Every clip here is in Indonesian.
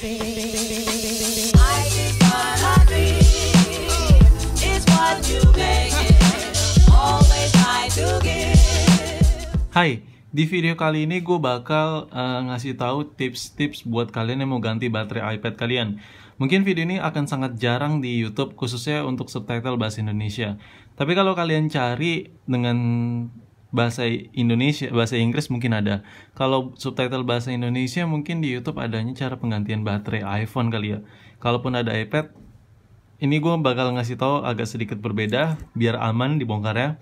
Hai, di video kali ini gue bakal uh, ngasih tahu tips-tips buat kalian yang mau ganti baterai iPad kalian. Mungkin video ini akan sangat jarang di YouTube, khususnya untuk subtitle bahasa Indonesia. Tapi kalau kalian cari dengan bahasa Indonesia, bahasa Inggris mungkin ada. Kalau subtitle bahasa Indonesia mungkin di YouTube adanya cara penggantian baterai iPhone kali ya. Kalaupun ada iPad, ini gue bakal ngasih tahu agak sedikit berbeda biar aman ya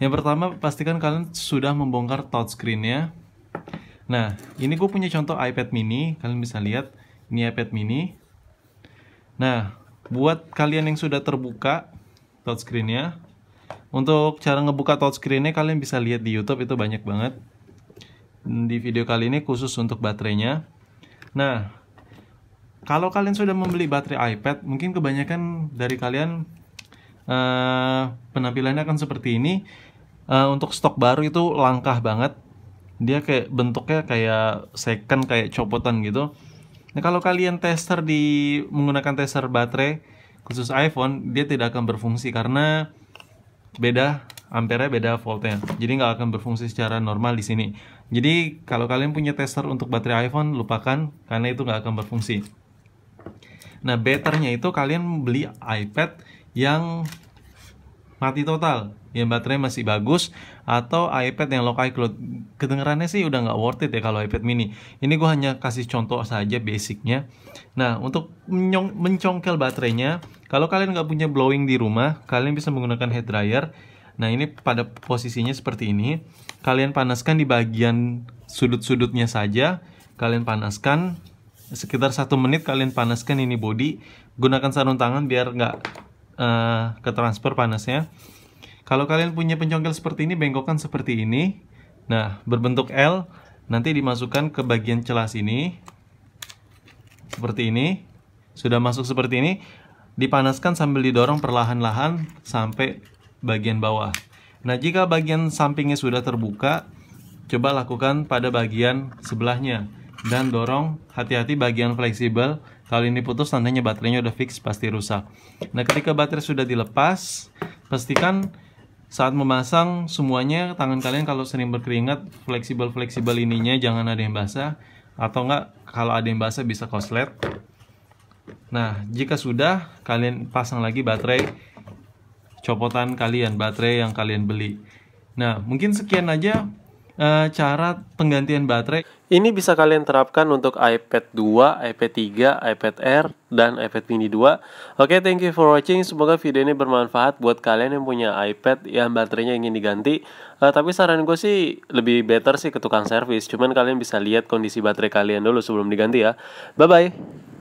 Yang pertama pastikan kalian sudah membongkar touchscreennya. Nah, ini gue punya contoh iPad mini, kalian bisa lihat ini iPad mini. Nah, buat kalian yang sudah terbuka touchscreennya, untuk cara ngebuka touchscreen-nya kalian bisa lihat di YouTube itu banyak banget. Di video kali ini khusus untuk baterainya. Nah, kalau kalian sudah membeli baterai iPad, mungkin kebanyakan dari kalian uh, penampilannya akan seperti ini. Uh, untuk stok baru itu langkah banget. Dia kayak bentuknya kayak second kayak copotan gitu. Nah, kalau kalian tester di menggunakan tester baterai khusus iPhone, dia tidak akan berfungsi karena beda ampere beda voltnya jadi nggak akan berfungsi secara normal di sini jadi kalau kalian punya tester untuk baterai iPhone lupakan karena itu nggak akan berfungsi nah betternya itu kalian beli iPad yang mati total yang baterai masih bagus atau iPad yang low iCloud kedengarannya sih udah nggak worth it ya kalau iPad mini ini gue hanya kasih contoh saja basicnya nah untuk mencongkel baterainya kalau kalian nggak punya blowing di rumah, kalian bisa menggunakan head dryer. Nah ini pada posisinya seperti ini. Kalian panaskan di bagian sudut-sudutnya saja. Kalian panaskan sekitar satu menit kalian panaskan ini body. Gunakan sarung tangan biar nggak uh, transfer panasnya. Kalau kalian punya pencongkel seperti ini, bengkokkan seperti ini. Nah, berbentuk L, nanti dimasukkan ke bagian celah sini. Seperti ini. Sudah masuk seperti ini. Dipanaskan sambil didorong perlahan-lahan sampai bagian bawah. Nah, jika bagian sampingnya sudah terbuka, coba lakukan pada bagian sebelahnya dan dorong hati-hati bagian fleksibel. Kalau ini putus tandanya baterainya udah fix pasti rusak. Nah, ketika baterai sudah dilepas, pastikan saat memasang semuanya tangan kalian kalau sering berkeringat fleksibel fleksibel ininya jangan ada yang basah atau enggak kalau ada yang basah bisa koslet Nah, jika sudah, kalian pasang lagi baterai copotan kalian, baterai yang kalian beli. Nah, mungkin sekian aja e, cara penggantian baterai. Ini bisa kalian terapkan untuk iPad 2, iPad 3, iPad Air, dan iPad mini 2. Oke, okay, thank you for watching. Semoga video ini bermanfaat buat kalian yang punya iPad yang baterainya ingin diganti. Uh, tapi saran gue sih lebih better sih ke tukang servis. Cuman kalian bisa lihat kondisi baterai kalian dulu sebelum diganti ya. Bye-bye.